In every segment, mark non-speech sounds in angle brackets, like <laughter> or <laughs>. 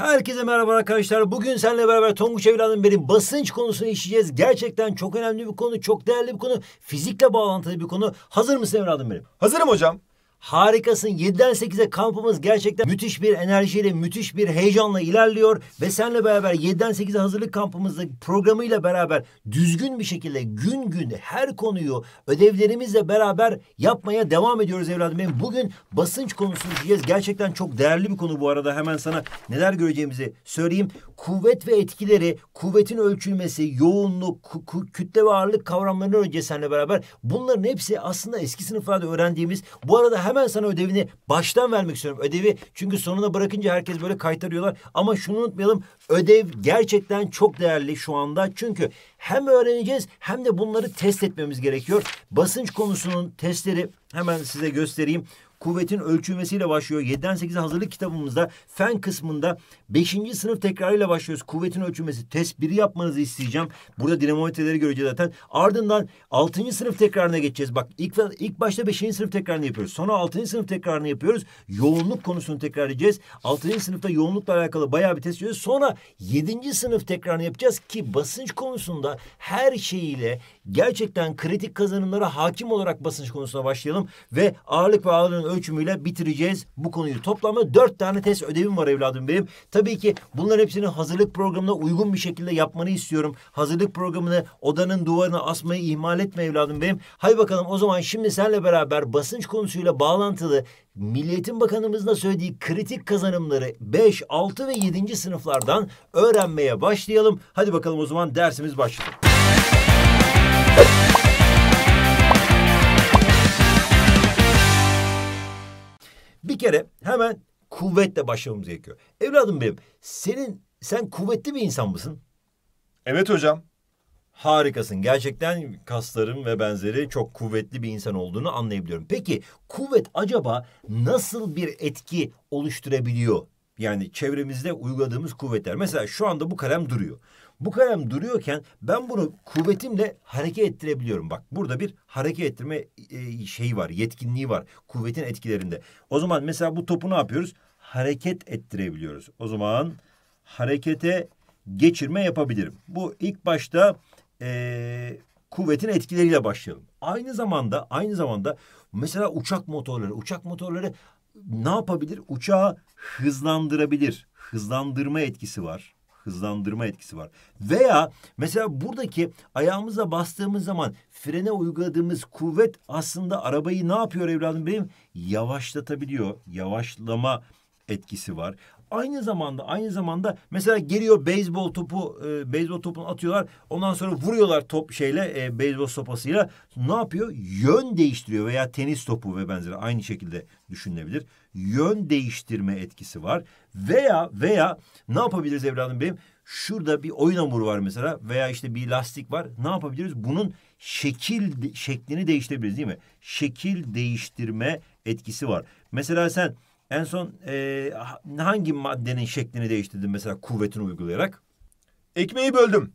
Herkese merhaba arkadaşlar. Bugün seninle beraber Tonguç Evladım benim basınç konusunu işleyeceğiz. Gerçekten çok önemli bir konu, çok değerli bir konu. Fizikle bağlantılı bir konu. Hazır mısın evladım benim? Hazırım hocam. Harikasın. 7'den 8'e kampımız gerçekten müthiş bir enerjiyle, müthiş bir heyecanla ilerliyor. Ve senle beraber 7'den 8'e hazırlık kampımızda programıyla beraber düzgün bir şekilde gün gün her konuyu ödevlerimizle beraber yapmaya devam ediyoruz evladım benim. Bugün basınç konusunu işleyeceğiz. Gerçekten çok değerli bir konu bu arada. Hemen sana neler göreceğimizi söyleyeyim. Kuvvet ve etkileri, kuvvetin ölçülmesi, yoğunluk, kütle ve ağırlık kavramlarını önce seninle beraber. Bunların hepsi aslında eski sınıflarda öğrendiğimiz. Bu arada hem Hemen sana ödevini baştan vermek istiyorum. Ödevi çünkü sonuna bırakınca herkes böyle kaytarıyorlar. Ama şunu unutmayalım. Ödev gerçekten çok değerli şu anda. Çünkü hem öğreneceğiz hem de bunları test etmemiz gerekiyor. Basınç konusunun testleri hemen size göstereyim kuvvetin ölçülmesiyle başlıyor. 7'den 8'e hazırlık kitabımızda fen kısmında 5. sınıf tekrarıyla başlıyoruz. Kuvvetin ölçülmesi test 1'i yapmanızı isteyeceğim. Burada dinamometreleri göreceğiz zaten. Ardından 6. sınıf tekrarına geçeceğiz. Bak ilk, ilk başta 5. sınıf tekrarını yapıyoruz. Sonra 6. sınıf tekrarını yapıyoruz. Yoğunluk konusunu tekrarlayacağız. 6. sınıfta yoğunlukla alakalı bayağı bir test yapıyoruz. Sonra 7. sınıf tekrarını yapacağız ki basınç konusunda her şeyiyle gerçekten kritik kazanımlara hakim olarak basınç konusuna başlayalım ve ağırlık ve ağırlığın ölçümüyle bitireceğiz bu konuyu. Toplamda dört tane test ödevim var evladım benim. Tabii ki bunların hepsini hazırlık programına uygun bir şekilde yapmanı istiyorum. Hazırlık programını odanın duvarına asmayı ihmal etme evladım benim. Hay bakalım o zaman şimdi senle beraber basınç konusuyla bağlantılı Milliyetin Bakanımızın da söylediği kritik kazanımları 5, 6 ve 7. sınıflardan öğrenmeye başlayalım. Hadi bakalım o zaman dersimiz başlıyor. Bir kere hemen kuvvetle başlamamız gerekiyor. Evladım benim senin sen kuvvetli bir insan mısın? Evet hocam. Harikasın. Gerçekten kasların ve benzeri çok kuvvetli bir insan olduğunu anlayabiliyorum. Peki kuvvet acaba nasıl bir etki oluşturabiliyor? Yani çevremizde uyguladığımız kuvvetler. Mesela şu anda bu kalem duruyor. Bu kalem duruyorken ben bunu kuvvetimle hareket ettirebiliyorum. Bak burada bir hareket ettirme e, şeyi var, yetkinliği var kuvvetin etkilerinde. O zaman mesela bu topu ne yapıyoruz? Hareket ettirebiliyoruz. O zaman harekete geçirme yapabilirim. Bu ilk başta e, kuvvetin etkileriyle başlayalım. Aynı zamanda aynı zamanda mesela uçak motorları, uçak motorları ne yapabilir? Uçağı hızlandırabilir. Hızlandırma etkisi var hızlandırma etkisi var. Veya mesela buradaki ayağımıza bastığımız zaman frene uyguladığımız kuvvet aslında arabayı ne yapıyor evladım benim? Yavaşlatabiliyor. Yavaşlama etkisi var. Aynı zamanda aynı zamanda mesela geliyor beyzbol topu e, beyzbol topunu atıyorlar. Ondan sonra vuruyorlar top şeyle e, beyzbol sopasıyla. Ne yapıyor? Yön değiştiriyor veya tenis topu ve benzeri aynı şekilde düşünülebilir. Yön değiştirme etkisi var. Veya veya ne yapabiliriz evladım benim? Şurada bir oyun hamuru var mesela veya işte bir lastik var. Ne yapabiliriz? Bunun şekil şeklini değiştirebiliriz değil mi? Şekil değiştirme etkisi var. Mesela sen en son e, hangi maddenin şeklini değiştirdim mesela kuvvetini uygulayarak? Ekmeği böldüm.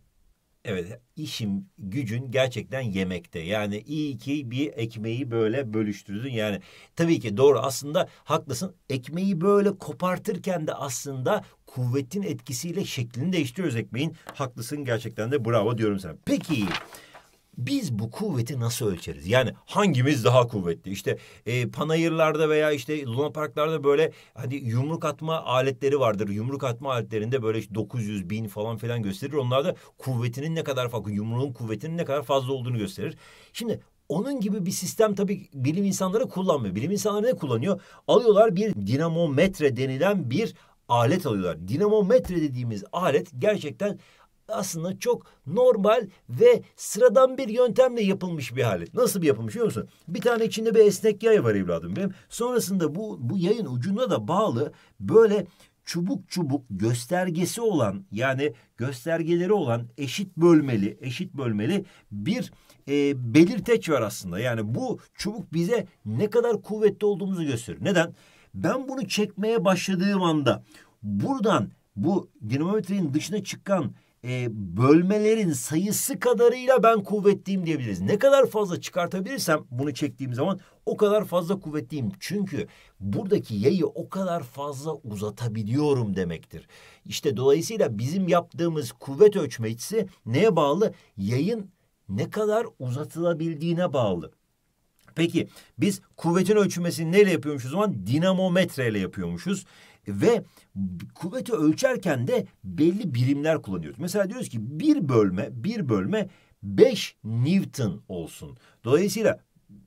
Evet işim gücün gerçekten yemekte. Yani iyi ki bir ekmeği böyle bölüştürdün. Yani tabii ki doğru aslında haklısın. Ekmeği böyle kopartırken de aslında kuvvetin etkisiyle şeklini değiştiriyoruz ekmeğin. Haklısın gerçekten de bravo diyorum sana. Peki biz bu kuvveti nasıl ölçeriz? Yani hangimiz daha kuvvetli? İşte e, panayırlarda veya işte Luna Parklarda böyle hani yumruk atma aletleri vardır. Yumruk atma aletlerinde böyle 900 bin falan filan gösterir. Onlar da kuvvetinin ne kadar farklı, yumruğun kuvvetinin ne kadar fazla olduğunu gösterir. Şimdi onun gibi bir sistem tabii bilim insanları kullanmıyor. Bilim insanları ne kullanıyor? Alıyorlar bir dinamometre denilen bir alet alıyorlar. Dinamometre dediğimiz alet gerçekten aslında çok normal ve sıradan bir yöntemle yapılmış bir alet. Nasıl bir yapılmış biliyor musun? Bir tane içinde bir esnek yay var evladım benim. Sonrasında bu, bu yayın ucuna da bağlı böyle çubuk çubuk göstergesi olan yani göstergeleri olan eşit bölmeli eşit bölmeli bir e, belirteç var aslında. Yani bu çubuk bize ne kadar kuvvetli olduğumuzu gösterir. Neden? Ben bunu çekmeye başladığım anda buradan bu dinamometrenin dışına çıkan e, bölmelerin sayısı kadarıyla ben kuvvetliyim diyebiliriz. Ne kadar fazla çıkartabilirsem bunu çektiğim zaman o kadar fazla kuvvetliyim. Çünkü buradaki yayı o kadar fazla uzatabiliyorum demektir. İşte dolayısıyla bizim yaptığımız kuvvet ölçme neye bağlı? Yayın ne kadar uzatılabildiğine bağlı. Peki biz kuvvetin ölçülmesini neyle yapıyormuşuz o zaman? Dinamometreyle yapıyormuşuz. Ve kuvveti ölçerken de belli birimler kullanıyoruz. Mesela diyoruz ki bir bölme, bir bölme beş Newton olsun. Dolayısıyla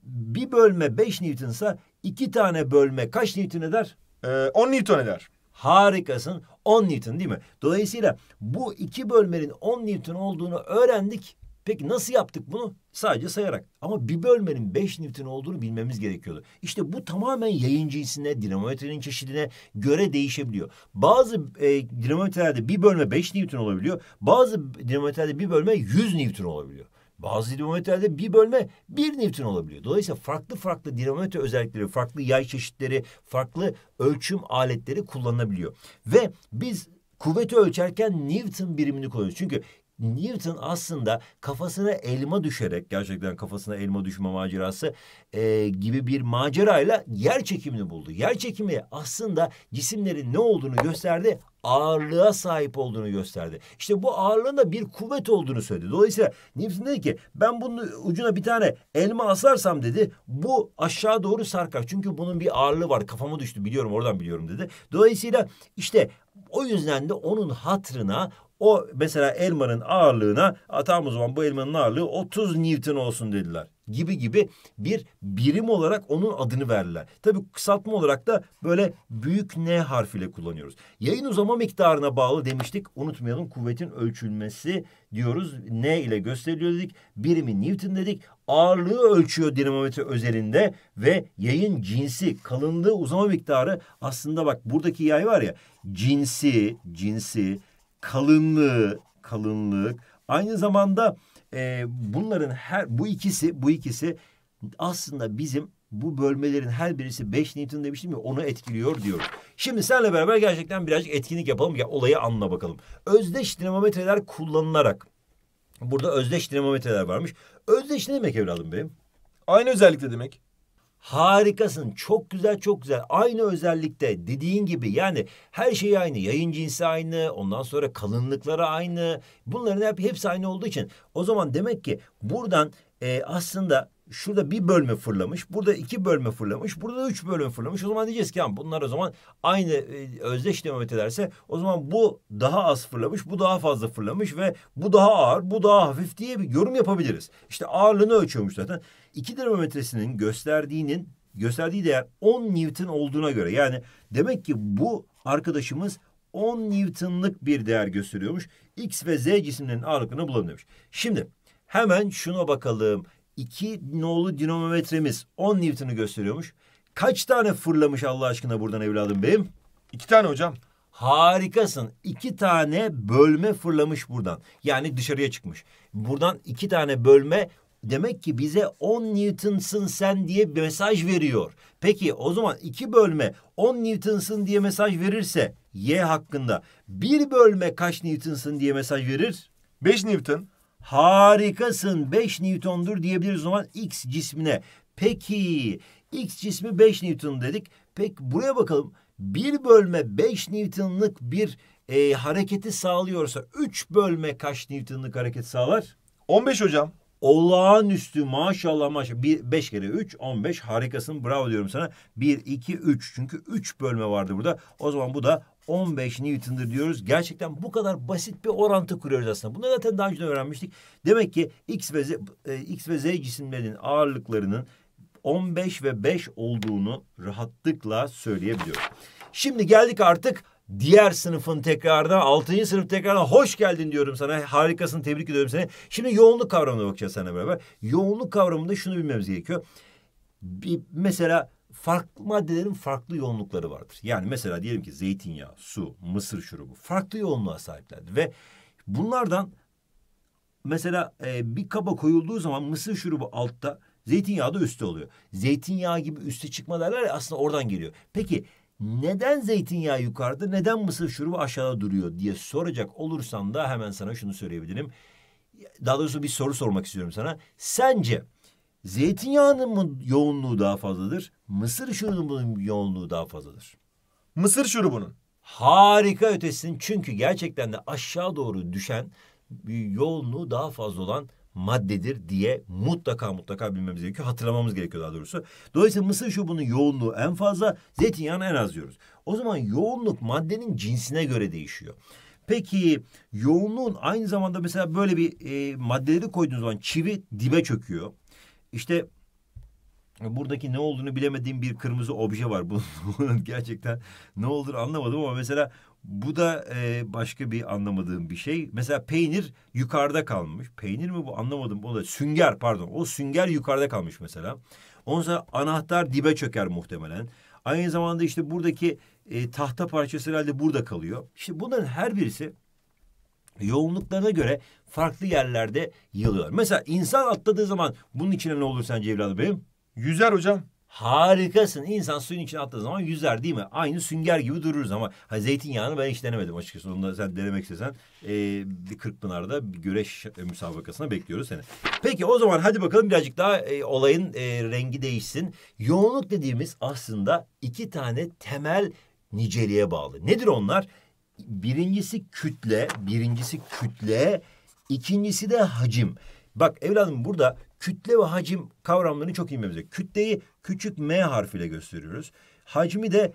bir bölme beş Newton'sa iki tane bölme kaç Newton eder? Ee, Newton eder. Harikasın. 10 Newton değil mi? Dolayısıyla bu iki bölmenin 10 Newton olduğunu öğrendik Peki nasıl yaptık bunu? Sadece sayarak. Ama bir bölmenin beş Newton olduğunu bilmemiz gerekiyordu. İşte bu tamamen yayın cinsine, dinamometrenin çeşidine göre değişebiliyor. Bazı e, dinamometrelerde bir bölme beş Newton olabiliyor. Bazı dinamometrelerde bir bölme yüz Newton olabiliyor. Bazı dinamometrelerde bir bölme bir Newton olabiliyor. Dolayısıyla farklı farklı dinamometre özellikleri, farklı yay çeşitleri, farklı ölçüm aletleri kullanılabiliyor. Ve biz kuvveti ölçerken Newton birimini kullanıyoruz. Çünkü Newton aslında kafasına elma düşerek gerçekten kafasına elma düşme macerası e, gibi bir macerayla yer çekimini buldu. Yer çekimi aslında cisimlerin ne olduğunu gösterdi ağırlığa sahip olduğunu gösterdi. İşte bu ağırlığın da bir kuvvet olduğunu söyledi. Dolayısıyla Newton dedi ki ben bunun ucuna bir tane elma asarsam dedi bu aşağı doğru sarkar. Çünkü bunun bir ağırlığı var kafama düştü biliyorum oradan biliyorum dedi. Dolayısıyla işte o yüzden de onun hatrına o mesela elmanın ağırlığına tamam o zaman bu elmanın ağırlığı 30 Newton olsun dediler gibi gibi bir birim olarak onun adını verdiler. Tabi kısaltma olarak da böyle büyük N harfiyle kullanıyoruz. Yayın uzama miktarına bağlı demiştik. Unutmayalım kuvvetin ölçülmesi diyoruz. N ile gösteriliyor dedik. Birimi Newton dedik. Ağırlığı ölçüyor dinamometre özelinde ve yayın cinsi, kalınlığı, uzama miktarı aslında bak buradaki yay var ya cinsi, cinsi kalınlığı, kalınlık aynı zamanda e, bunların her bu ikisi bu ikisi aslında bizim bu bölmelerin her birisi 5 Newton demiştim ya onu etkiliyor diyoruz. Şimdi senle beraber gerçekten birazcık etkinlik yapalım ya olayı anla bakalım. Özdeş dinamometreler kullanılarak burada özdeş dinamometreler varmış. Özdeş ne demek evladım benim? Aynı özellikle demek. Harikasın. Çok güzel, çok güzel. Aynı özellikte dediğin gibi yani her şey aynı. Yayın cinsi aynı, ondan sonra kalınlıkları aynı. Bunların hep hepsi aynı olduğu için o zaman demek ki buradan e, aslında şurada bir bölme fırlamış, burada iki bölme fırlamış, burada da üç bölme fırlamış. O zaman diyeceğiz ki yani bunlar o zaman aynı e, özdeş devam ederse o zaman bu daha az fırlamış, bu daha fazla fırlamış ve bu daha ağır, bu daha hafif diye bir yorum yapabiliriz. İşte ağırlığını ölçüyormuş zaten. İki dinamometresinin gösterdiğinin gösterdiği değer 10 Newton olduğuna göre yani demek ki bu arkadaşımız 10 Newton'lık bir değer gösteriyormuş. X ve Z cisimlerinin ağırlıklarını bulalım demiş. Şimdi hemen şuna bakalım. 2 nolu dinamometremiz 10 Newton'u gösteriyormuş. Kaç tane fırlamış Allah aşkına buradan evladım benim? İki tane hocam. Harikasın. İki tane bölme fırlamış buradan. Yani dışarıya çıkmış. Buradan iki tane bölme demek ki bize 10 Newton'sın sen diye mesaj veriyor. Peki o zaman iki bölme 10 Newton'sın diye mesaj verirse Y hakkında bir bölme kaç Newton'sın diye mesaj verir? 5 Newton. Harikasın 5 Newton'dur diyebiliriz o zaman X cismine. Peki X cismi 5 Newton dedik. Peki buraya bakalım. 1 bölme 5 Newton'lık bir e, hareketi sağlıyorsa 3 bölme kaç Newton'lık hareket sağlar? 15 hocam. Olağanüstü maşallah maşallah. 5 kere 3 15 harikasın bravo diyorum sana. 1 2 3 çünkü 3 bölme vardı burada. O zaman bu da 15 Newton'dır diyoruz. Gerçekten bu kadar basit bir orantı kuruyoruz aslında. Bunu zaten daha önce öğrenmiştik. Demek ki X ve Z, e, X ve Z cisimlerinin ağırlıklarının 15 ve 5 olduğunu rahatlıkla söyleyebiliyoruz. Şimdi geldik artık diğer sınıfın tekrardan 6. sınıf tekrardan hoş geldin diyorum sana. Harikasın tebrik ediyorum seni. Şimdi yoğunluk kavramına bakacağız seninle beraber. Yoğunluk kavramında şunu bilmemiz gerekiyor. Bir, mesela farklı maddelerin farklı yoğunlukları vardır. Yani mesela diyelim ki zeytinyağı, su, mısır şurubu farklı yoğunluğa sahiplerdir ve bunlardan mesela e, bir kaba koyulduğu zaman mısır şurubu altta, zeytinyağı da üstte oluyor. Zeytinyağı gibi üste çıkma derler ya aslında oradan geliyor. Peki neden zeytinyağı yukarıda, neden mısır şurubu aşağıda duruyor diye soracak olursan da hemen sana şunu söyleyebilirim. Daha doğrusu bir soru sormak istiyorum sana. Sence Zeytinyağının mı yoğunluğu daha fazladır. Mısır şurubunun yoğunluğu daha fazladır. Mısır şurubunun. Harika ötesinin çünkü gerçekten de aşağı doğru düşen yoğunluğu daha fazla olan maddedir diye mutlaka mutlaka bilmemiz gerekiyor. Hatırlamamız gerekiyor daha doğrusu. Dolayısıyla mısır şurubunun yoğunluğu en fazla, zeytinyağını en az diyoruz. O zaman yoğunluk maddenin cinsine göre değişiyor. Peki yoğunluğun aynı zamanda mesela böyle bir e, maddeleri koyduğunuz zaman çivi dibe çöküyor. İşte e, buradaki ne olduğunu bilemediğim bir kırmızı obje var. <laughs> Bunun gerçekten ne olduğunu anlamadım ama mesela bu da e, başka bir anlamadığım bir şey. Mesela peynir yukarıda kalmış. Peynir mi bu anlamadım. O da sünger pardon. O sünger yukarıda kalmış mesela. Ondan sonra anahtar dibe çöker muhtemelen. Aynı zamanda işte buradaki e, tahta parçası herhalde burada kalıyor. İşte bunların her birisi yoğunluklarına göre farklı yerlerde yığılıyor. Mesela insan atladığı zaman bunun içine ne olur sence evladım benim? Yüzer hocam. Harikasın. İnsan suyun içine attığı zaman yüzer değil mi? Aynı sünger gibi dururuz ama ha, zeytinyağını ben hiç denemedim açıkçası. Onu da sen denemek istesen e, bir Kırkpınar'da bir güreş müsabakasına bekliyoruz seni. Peki o zaman hadi bakalım birazcık daha e, olayın e, rengi değişsin. Yoğunluk dediğimiz aslında iki tane temel niceliğe bağlı. Nedir onlar? birincisi kütle, birincisi kütle, ikincisi de hacim. Bak evladım burada kütle ve hacim kavramlarını çok iyi bilmemiz Kütleyi küçük M harfiyle gösteriyoruz. Hacmi de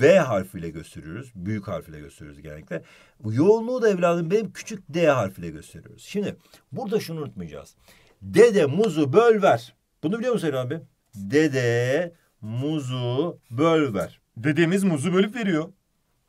V harfiyle gösteriyoruz. Büyük harfiyle gösteriyoruz genellikle. Yoğunluğu da evladım benim küçük D harfiyle gösteriyoruz. Şimdi burada şunu unutmayacağız. Dede muzu böl ver. Bunu biliyor musun evladım abi? Dede muzu böl ver. Dedemiz muzu bölüp veriyor.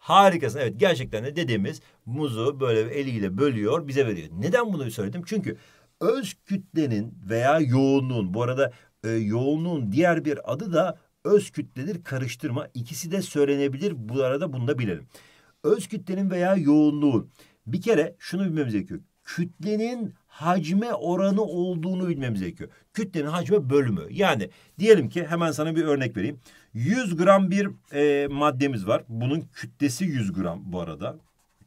Harikasın. Evet gerçekten de dedemiz muzu böyle eliyle bölüyor bize veriyor. Neden bunu söyledim? Çünkü öz kütlenin veya yoğunluğun bu arada e, yoğunluğun diğer bir adı da öz kütledir karıştırma. İkisi de söylenebilir. Bu arada bunu da bilelim. Öz kütlenin veya yoğunluğun bir kere şunu bilmemiz gerekiyor. Kütlenin hacme oranı olduğunu bilmemiz gerekiyor. Kütlenin hacme bölümü. Yani diyelim ki hemen sana bir örnek vereyim. 100 gram bir e, maddemiz var. Bunun kütlesi 100 gram bu arada.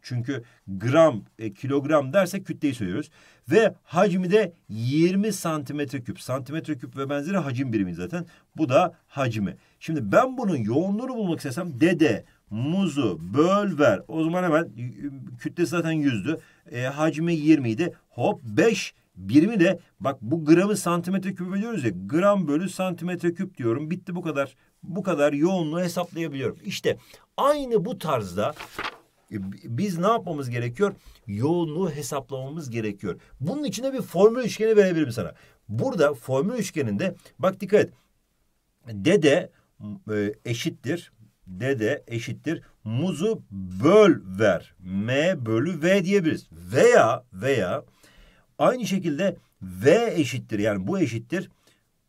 Çünkü gram, e, kilogram dersek kütleyi söylüyoruz. Ve hacmi de 20 santimetre küp. Santimetre küp ve benzeri hacim birimi zaten. Bu da hacmi. Şimdi ben bunun yoğunluğunu bulmak istesem dede muzu böl ver. O zaman hemen kütlesi zaten yüzdü. E, hacmi 20 idi. Hop 5 birimi de bak bu gramı santimetre küp biliyoruz ya. Gram bölü santimetre küp diyorum. Bitti bu kadar. Bu kadar yoğunluğu hesaplayabiliyorum. İşte aynı bu tarzda e, biz ne yapmamız gerekiyor? Yoğunluğu hesaplamamız gerekiyor. Bunun içine bir formül üçgeni verebilirim sana. Burada formül üçgeninde bak dikkat et. D e, eşittir dede eşittir muzu böl ver. M bölü V diyebiliriz. Veya veya aynı şekilde V eşittir yani bu eşittir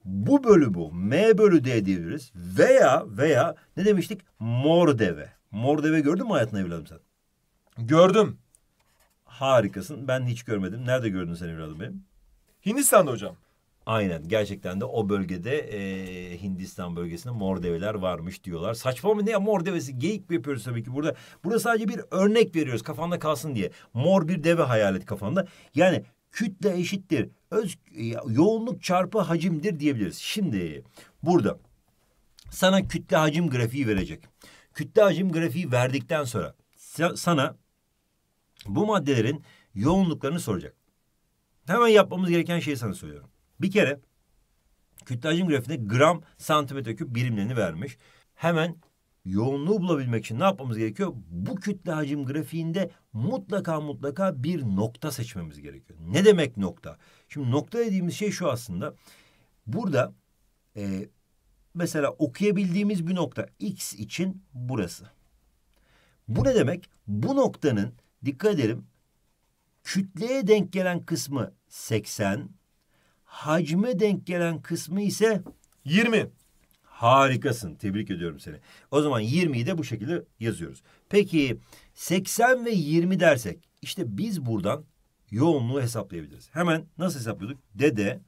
bu bölü bu. M bölü D diyebiliriz. Veya veya ne demiştik? Mor deve. Mor deve gördün mü hayatında evladım sen? Gördüm. Harikasın. Ben hiç görmedim. Nerede gördün sen evladım benim? Hindistan'da hocam. Aynen gerçekten de o bölgede e, Hindistan bölgesinde mor develer varmış diyorlar. Saçma mı ne ya mor devesi geyik mi yapıyoruz tabii ki burada. Burada sadece bir örnek veriyoruz kafanda kalsın diye. Mor bir deve hayal et kafanda. Yani kütle eşittir. Öz, e, yoğunluk çarpı hacimdir diyebiliriz. Şimdi burada sana kütle hacim grafiği verecek. Kütle hacim grafiği verdikten sonra sana bu maddelerin yoğunluklarını soracak. Hemen yapmamız gereken şeyi sana söylüyorum. Bir kere kütle hacim grafiğinde gram santimetre küp birimlerini vermiş. Hemen yoğunluğu bulabilmek için ne yapmamız gerekiyor? Bu kütle hacim grafiğinde mutlaka mutlaka bir nokta seçmemiz gerekiyor. Ne demek nokta? Şimdi nokta dediğimiz şey şu aslında. Burada e, mesela okuyabildiğimiz bir nokta x için burası. Bu ne demek? Bu noktanın dikkat edelim kütleye denk gelen kısmı 80, hacme denk gelen kısmı ise 20. Harikasın. Tebrik ediyorum seni. O zaman 20'yi de bu şekilde yazıyoruz. Peki 80 ve 20 dersek işte biz buradan yoğunluğu hesaplayabiliriz. Hemen nasıl hesaplıyorduk? Dede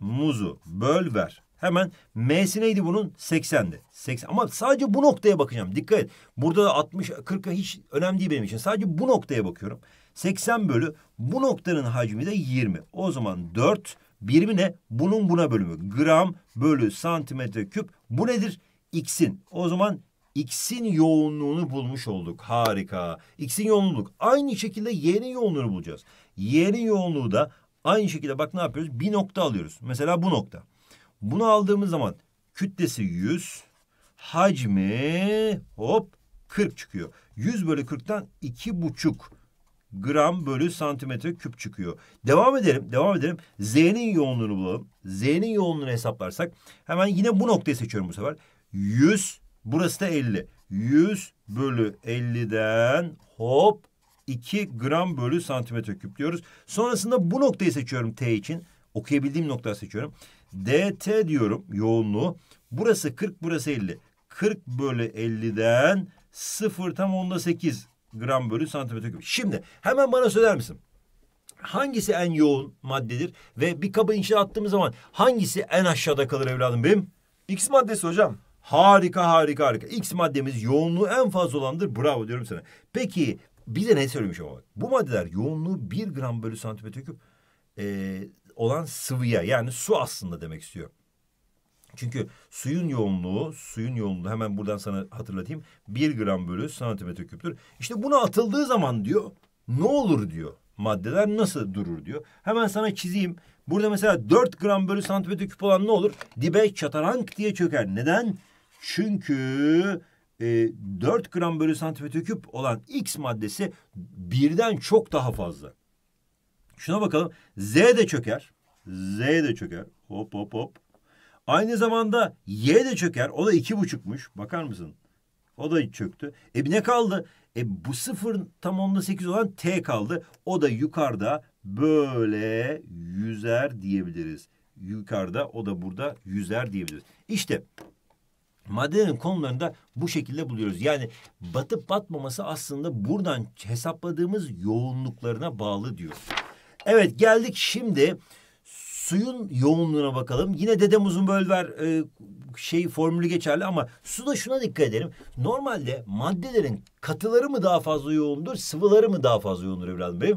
muzu böl ver. Hemen M'si neydi bunun? 80'di. 80. Ama sadece bu noktaya bakacağım. Dikkat et. Burada da 60, 40'a hiç önemli değil benim için. Sadece bu noktaya bakıyorum. 80 bölü bu noktanın hacmi de 20. O zaman 4 Birimi ne? Bunun buna bölümü. Gram bölü santimetre küp. Bu nedir? X'in. O zaman X'in yoğunluğunu bulmuş olduk. Harika. X'in yoğunluk. Aynı şekilde Y'nin yoğunluğunu bulacağız. Y'nin yoğunluğu da aynı şekilde bak ne yapıyoruz? Bir nokta alıyoruz. Mesela bu nokta. Bunu aldığımız zaman kütlesi 100, hacmi hop 40 çıkıyor. 100 bölü 40'tan 2,5 gram bölü santimetre küp çıkıyor. Devam edelim, devam edelim. Z'nin yoğunluğunu bulalım. Z'nin yoğunluğunu hesaplarsak hemen yine bu noktayı seçiyorum bu sefer. 100, burası da 50. 100 bölü 50'den hop 2 gram bölü santimetre küp diyoruz. Sonrasında bu noktayı seçiyorum T için. Okuyabildiğim noktayı seçiyorum. DT diyorum yoğunluğu. Burası 40, burası 50. 40 bölü 50'den 0 tam onda 8 gram bölü santimetre küp. Şimdi hemen bana söyler misin? Hangisi en yoğun maddedir? Ve bir kabın içine attığımız zaman hangisi en aşağıda kalır evladım benim? X maddesi hocam. Harika harika harika. X maddemiz yoğunluğu en fazla olandır. Bravo diyorum sana. Peki bize ne söylemiş o? Bu maddeler yoğunluğu bir gram bölü santimetre küp e, olan sıvıya yani su aslında demek istiyor. Çünkü suyun yoğunluğu, suyun yoğunluğu hemen buradan sana hatırlatayım. bir gram bölü santimetre küptür. İşte buna atıldığı zaman diyor ne olur diyor. Maddeler nasıl durur diyor. Hemen sana çizeyim. Burada mesela dört gram bölü santimetre küp olan ne olur? Dibe çatarank diye çöker. Neden? Çünkü e, 4 gram bölü santimetre küp olan X maddesi birden çok daha fazla. Şuna bakalım. Z de çöker. Z de çöker. Hop hop hop. Aynı zamanda Y de çöker. O da iki buçukmuş. Bakar mısın? O da çöktü. E ne kaldı? E bu sıfır tam onda sekiz olan T kaldı. O da yukarıda böyle yüzer diyebiliriz. Yukarıda o da burada yüzer diyebiliriz. İşte maddelerin konularını da bu şekilde buluyoruz. Yani batıp batmaması aslında buradan hesapladığımız yoğunluklarına bağlı diyor. Evet geldik şimdi Suyun yoğunluğuna bakalım. Yine dedem uzun bölver e, şey formülü geçerli ama suda şuna dikkat edelim. Normalde maddelerin katıları mı daha fazla yoğundur, sıvıları mı daha fazla yoğundur evladım Bey?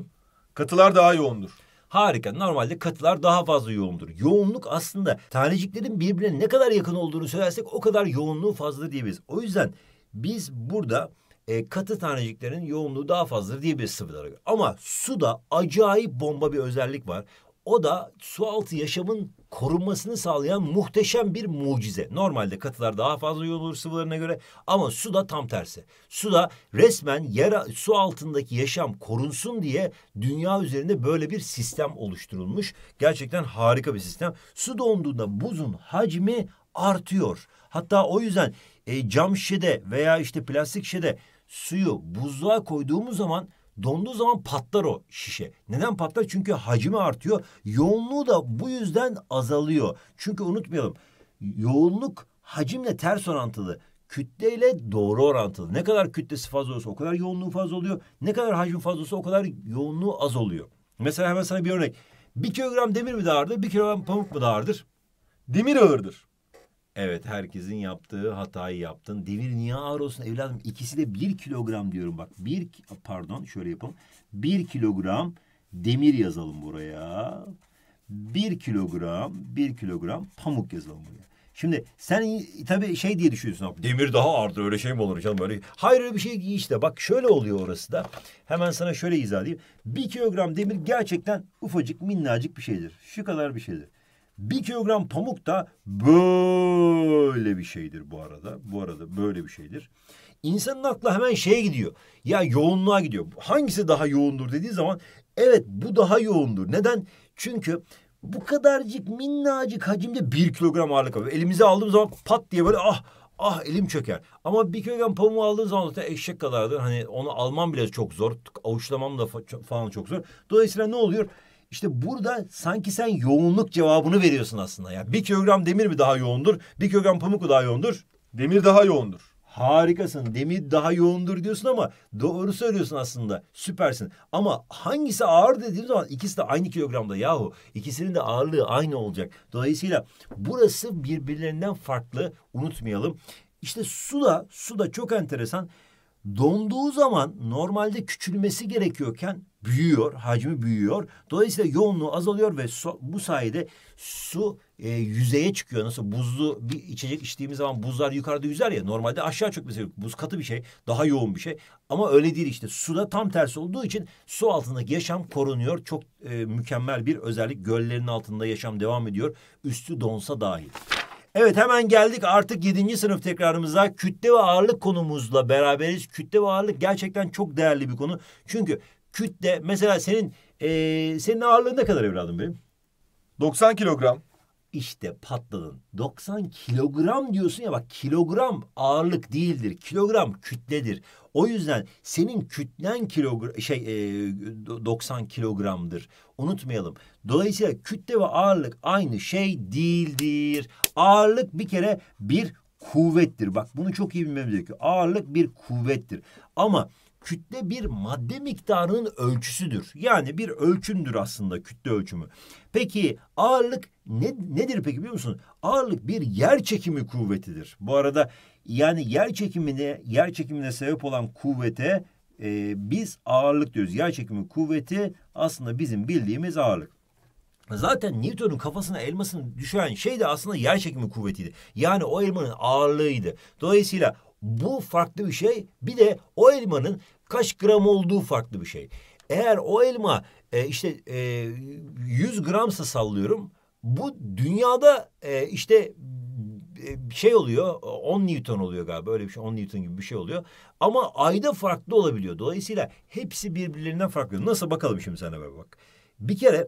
Katılar daha yoğundur. Harika. Normalde katılar daha fazla yoğundur. Yoğunluk aslında taneciklerin birbirine ne kadar yakın olduğunu söylersek o kadar yoğunluğu fazla diyebiliriz. O yüzden biz burada e, katı taneciklerin yoğunluğu daha fazladır diyebiliriz sıvılara göre. Ama suda acayip bomba bir özellik var. O da sualtı yaşamın korunmasını sağlayan muhteşem bir mucize. Normalde katılar daha fazla yoğunur sıvılarına göre ama su da tam tersi. Su da resmen yara su altındaki yaşam korunsun diye dünya üzerinde böyle bir sistem oluşturulmuş. Gerçekten harika bir sistem. Su donduğunda buzun hacmi artıyor. Hatta o yüzden e, cam şişede veya işte plastik şişede suyu buzluğa koyduğumuz zaman Donduğu zaman patlar o şişe. Neden patlar? Çünkü hacmi artıyor. Yoğunluğu da bu yüzden azalıyor. Çünkü unutmayalım. Yoğunluk hacimle ters orantılı. Kütleyle doğru orantılı. Ne kadar kütlesi fazla olsa o kadar yoğunluğu fazla oluyor. Ne kadar hacim fazla olsa o kadar yoğunluğu az oluyor. Mesela hemen sana bir örnek. Bir kilogram demir mi daha Bir kilogram pamuk mu daha Demir ağırdır. Evet herkesin yaptığı hatayı yaptın. Demir niye ağır olsun evladım? İkisi de bir kilogram diyorum bak. Bir pardon şöyle yapalım. Bir kilogram demir yazalım buraya. Bir kilogram bir kilogram pamuk yazalım buraya. Şimdi sen tabii şey diye düşünüyorsun. demir daha ağırdır öyle şey mi olur canım böyle. Hayır öyle bir şey değil işte. Bak şöyle oluyor orası da. Hemen sana şöyle izah edeyim. Bir kilogram demir gerçekten ufacık minnacık bir şeydir. Şu kadar bir şeydir. Bir kilogram pamuk da böyle bir şeydir bu arada. Bu arada böyle bir şeydir. İnsanın aklı hemen şeye gidiyor. Ya yoğunluğa gidiyor. Hangisi daha yoğundur dediği zaman evet bu daha yoğundur. Neden? Çünkü bu kadarcık minnacık hacimde bir kilogram ağırlık var. Elimize aldığımız zaman pat diye böyle ah ah elim çöker. Ama bir kilogram pamuğu aldığım zaman zaten eşek kadardır. Hani onu almam bile çok zor. Avuçlamam da falan çok zor. Dolayısıyla ne oluyor? İşte burada sanki sen yoğunluk cevabını veriyorsun aslında. Yani bir kilogram demir mi daha yoğundur? Bir kilogram pamuk mu daha yoğundur? Demir daha yoğundur. Harikasın. Demir daha yoğundur diyorsun ama doğru söylüyorsun aslında. Süpersin. Ama hangisi ağır dediğim zaman ikisi de aynı kilogramda yahu. İkisinin de ağırlığı aynı olacak. Dolayısıyla burası birbirlerinden farklı. Unutmayalım. İşte su da su da çok enteresan. Donduğu zaman normalde küçülmesi gerekiyorken büyüyor, hacmi büyüyor. Dolayısıyla yoğunluğu azalıyor ve so, bu sayede su e, yüzeye çıkıyor. Nasıl buzlu bir içecek içtiğimiz zaman buzlar yukarıda yüzer ya. Normalde aşağı çökmesi yok. Buz katı bir şey, daha yoğun bir şey. Ama öyle değil işte. Suda tam tersi olduğu için su altındaki yaşam korunuyor. Çok e, mükemmel bir özellik. Göllerin altında yaşam devam ediyor. Üstü donsa dahil. Evet hemen geldik artık yedinci sınıf tekrarımıza kütle ve ağırlık konumuzla beraberiz. Kütle ve ağırlık gerçekten çok değerli bir konu. Çünkü kütle mesela senin e, senin ağırlığın ne kadar evladım benim? 90 kilogram. İşte patladın. 90 kilogram diyorsun ya bak kilogram ağırlık değildir. Kilogram kütledir. O yüzden senin kütlen kilogram şey e, 90 kilogramdır. Unutmayalım. Dolayısıyla kütle ve ağırlık aynı şey değildir. Ağırlık bir kere bir kuvvettir. Bak bunu çok iyi bilmemiz gerekiyor. Ağırlık bir kuvvettir. Ama kütle bir madde miktarının ölçüsüdür. Yani bir ölçümdür aslında kütle ölçümü. Peki ağırlık ne, nedir peki biliyor musunuz? Ağırlık bir yer çekimi kuvvetidir. Bu arada yani yer çekimine yer çekimine sebep olan kuvvete e, biz ağırlık diyoruz. Yer çekimi kuvveti aslında bizim bildiğimiz ağırlık. Zaten Newton'un kafasına elmasını düşüren şey de aslında yer çekimi kuvvetiydi. Yani o elmanın ağırlığıydı. Dolayısıyla bu farklı bir şey. Bir de o elmanın kaç gram olduğu farklı bir şey. Eğer o elma e, işte e, 100 gramsa sallıyorum. Bu dünyada e, işte e, şey oluyor 10 Newton oluyor galiba öyle bir şey 10 Newton gibi bir şey oluyor. Ama ayda farklı olabiliyor. Dolayısıyla hepsi birbirlerinden farklı. Nasıl bakalım şimdi sana bak. Bir kere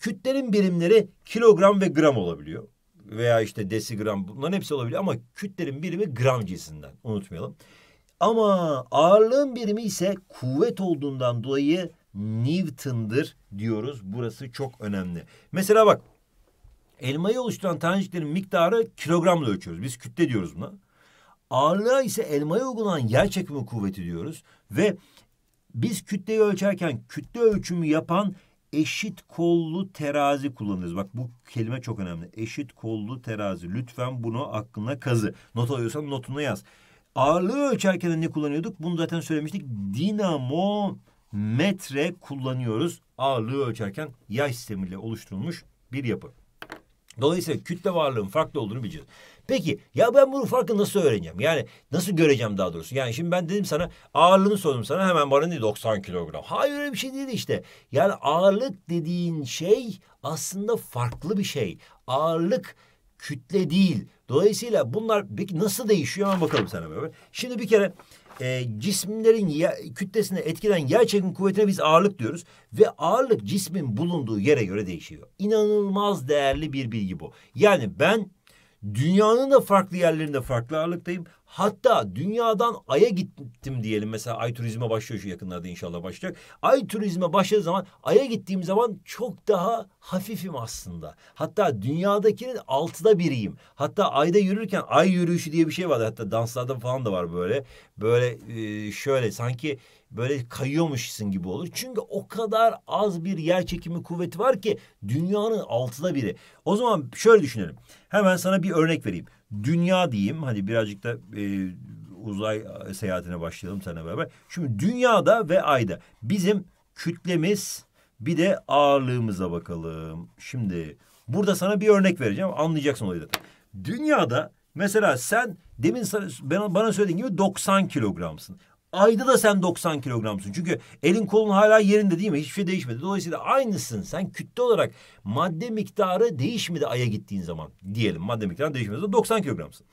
kütlerin birimleri kilogram ve gram olabiliyor veya işte desigram bunların hepsi olabilir ama kütlerin birimi gram cinsinden unutmayalım. Ama ağırlığın birimi ise kuvvet olduğundan dolayı Newton'dır diyoruz. Burası çok önemli. Mesela bak elmayı oluşturan taneciklerin miktarı kilogramla ölçüyoruz. Biz kütle diyoruz buna. Ağırlığa ise elmaya uygulanan yer çekimi kuvveti diyoruz. Ve biz kütleyi ölçerken kütle ölçümü yapan eşit kollu terazi kullanırız. Bak bu kelime çok önemli. Eşit kollu terazi. Lütfen bunu aklına kazı. Not alıyorsan notunu yaz. Ağırlığı ölçerken ne kullanıyorduk? Bunu zaten söylemiştik. Dinamometre kullanıyoruz. Ağırlığı ölçerken yay sistemiyle oluşturulmuş bir yapı. Dolayısıyla kütle varlığın farklı olduğunu bileceğiz. Peki ya ben bunun farkı nasıl öğreneceğim? Yani nasıl göreceğim daha doğrusu? Yani şimdi ben dedim sana ağırlığını sordum sana hemen bana ne 90 kilogram. Hayır öyle bir şey değil işte. Yani ağırlık dediğin şey aslında farklı bir şey. Ağırlık kütle değil. Dolayısıyla bunlar peki nasıl değişiyor hemen bakalım sana böyle. Şimdi bir kere e, cisimlerin ya, kütlesine etkilen yer çekim kuvvetine biz ağırlık diyoruz. Ve ağırlık cismin bulunduğu yere göre değişiyor. İnanılmaz değerli bir bilgi bu. Yani ben Dünyanın da farklı yerlerinde farklı ağırlıktayım. Hatta dünyadan Ay'a gittim diyelim. Mesela Ay turizme başlıyor şu yakınlarda inşallah başlayacak. Ay turizme başladığı zaman Ay'a gittiğim zaman çok daha hafifim aslında. Hatta dünyadakinin altıda biriyim. Hatta Ay'da yürürken Ay yürüyüşü diye bir şey var Hatta danslarda falan da var böyle. Böyle e, şöyle sanki böyle kayıyormuşsun gibi olur. Çünkü o kadar az bir yer çekimi kuvveti var ki dünyanın altıda biri. O zaman şöyle düşünelim. Hemen sana bir örnek vereyim dünya diyeyim hani birazcık da e, uzay seyahatine başlayalım seninle beraber. Şimdi dünyada ve ayda bizim kütlemiz bir de ağırlığımıza bakalım. Şimdi burada sana bir örnek vereceğim anlayacaksın olayı zaten. Dünyada mesela sen demin sana, bana söylediğin gibi 90 kilogramsın. Ayda da sen 90 kilogramsın. Çünkü elin kolun hala yerinde değil mi? Hiçbir şey değişmedi. Dolayısıyla aynısın. Sen kütle olarak madde miktarı değişmedi aya gittiğin zaman. Diyelim madde miktarı değişmedi. 90 kilogramsın.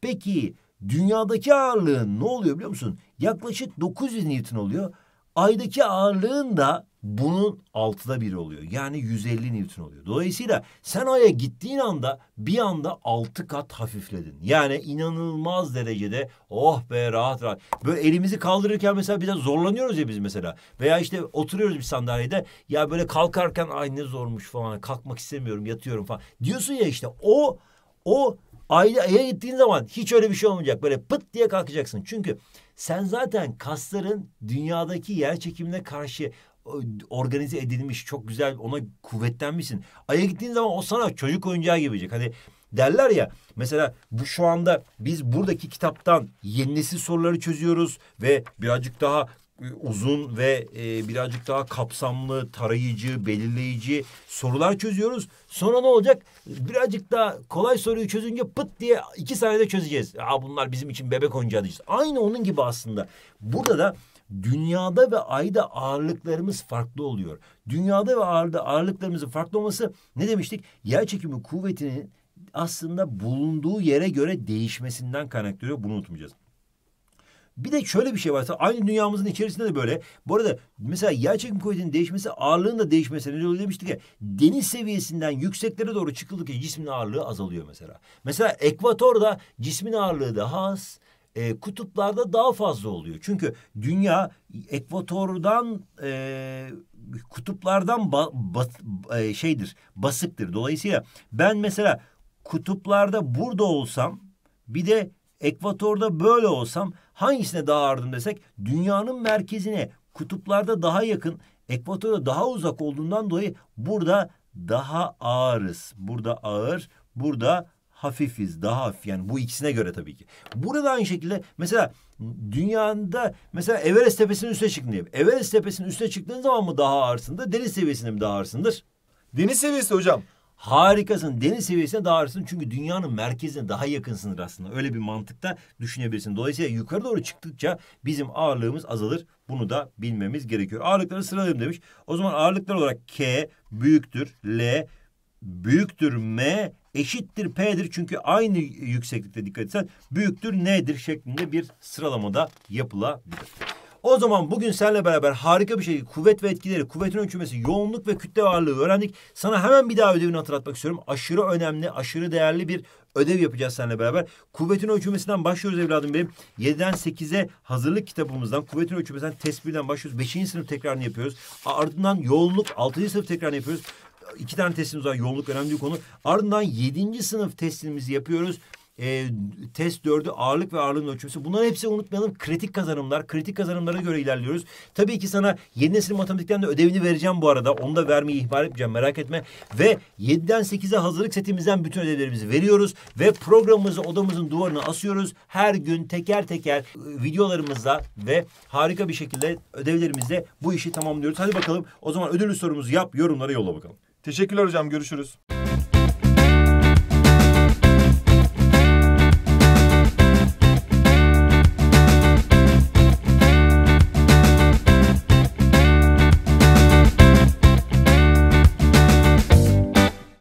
Peki dünyadaki ağırlığın ne oluyor biliyor musun? Yaklaşık 900 Newton oluyor. Aydaki ağırlığın da bunun altıda biri oluyor. Yani 150 Newton oluyor. Dolayısıyla sen aya gittiğin anda bir anda altı kat hafifledin. Yani inanılmaz derecede oh be rahat rahat. Böyle elimizi kaldırırken mesela biraz zorlanıyoruz ya biz mesela. Veya işte oturuyoruz bir sandalyede ya böyle kalkarken ay ne zormuş falan kalkmak istemiyorum yatıyorum falan. Diyorsun ya işte o o Ayda aya gittiğin zaman hiç öyle bir şey olmayacak. Böyle pıt diye kalkacaksın. Çünkü sen zaten kasların dünyadaki yer çekimine karşı organize edilmiş çok güzel ona kuvvetlenmişsin. Ay'a gittiğin zaman o sana çocuk oyuncağı gibi gibicik. Hani derler ya mesela bu şu anda biz buradaki kitaptan yeni nesil soruları çözüyoruz ve birazcık daha e, uzun ve e, birazcık daha kapsamlı, tarayıcı, belirleyici sorular çözüyoruz. Sonra ne olacak? Birazcık daha kolay soruyu çözünce pıt diye iki saniyede çözeceğiz. Aa bunlar bizim için bebek oyuncağı diyeceğiz. Aynı onun gibi aslında. Burada da dünyada ve ayda ağırlıklarımız farklı oluyor. Dünyada ve ayda ağırlıklarımızın farklı olması ne demiştik? Yer çekimi kuvvetinin aslında bulunduğu yere göre değişmesinden kaynaklanıyor. Bunu unutmayacağız. Bir de şöyle bir şey varsa aynı dünyamızın içerisinde de böyle. Bu arada mesela yer çekim kuvvetinin değişmesi ağırlığın da değişmesi. Ne oluyor demiştik ya deniz seviyesinden yükseklere doğru çıkıldıkça cismin ağırlığı azalıyor mesela. Mesela ekvatorda cismin ağırlığı daha az e, kutuplarda daha fazla oluyor. Çünkü dünya ekvatordan e, kutuplardan ba, ba, e, şeydir basıktır. Dolayısıyla ben mesela kutuplarda burada olsam bir de ekvatorda böyle olsam hangisine daha ağırdım desek dünyanın merkezine kutuplarda daha yakın ekvatorda daha uzak olduğundan dolayı burada daha ağırız. Burada ağır, burada hafifiz, daha hafif yani bu ikisine göre tabii ki. Burada aynı şekilde mesela dünyada mesela Everest tepesinin üstüne çıkın diye. Everest tepesinin üstüne çıktığın zaman mı daha ağırsındır, deniz seviyesinde mi daha ağırsındır? Deniz seviyesi hocam. Harikasın. Deniz seviyesine daha ağırsın çünkü dünyanın merkezine daha yakınsındır aslında. Öyle bir mantıkta düşünebilirsin. Dolayısıyla yukarı doğru çıktıkça bizim ağırlığımız azalır. Bunu da bilmemiz gerekiyor. Ağırlıkları sıralayayım demiş. O zaman ağırlıklar olarak K büyüktür L büyüktür M eşittir P'dir çünkü aynı yükseklikte dikkat etsen büyüktür N'dir şeklinde bir sıralamada yapılabilir. O zaman bugün seninle beraber harika bir şekilde kuvvet ve etkileri, kuvvetin ölçülmesi, yoğunluk ve kütle ağırlığı öğrendik. Sana hemen bir daha ödevini hatırlatmak istiyorum. Aşırı önemli, aşırı değerli bir ödev yapacağız seninle beraber. Kuvvetin ölçülmesinden başlıyoruz evladım benim. 7'den 8'e hazırlık kitabımızdan, kuvvetin ölçülmesinden tespirden başlıyoruz. 5. sınıf tekrarını yapıyoruz. Ardından yoğunluk 6. sınıf tekrarını yapıyoruz iki tane testimiz var. Yoğunluk önemli bir konu. Ardından yedinci sınıf testimizi yapıyoruz e, test dördü ağırlık ve ağırlığın ölçümüsü. Bunların hepsini unutmayalım kritik kazanımlar. Kritik kazanımlara göre ilerliyoruz. Tabii ki sana yeni nesil matematikten de ödevini vereceğim bu arada. Onu da vermeyi ihbar etmeyeceğim merak etme. Ve 7'den 8'e hazırlık setimizden bütün ödevlerimizi veriyoruz. Ve programımızı odamızın duvarına asıyoruz. Her gün teker teker e, videolarımızla ve harika bir şekilde ödevlerimizle bu işi tamamlıyoruz. Hadi bakalım o zaman ödüllü sorumuzu yap yorumlara yolla bakalım. Teşekkürler hocam görüşürüz.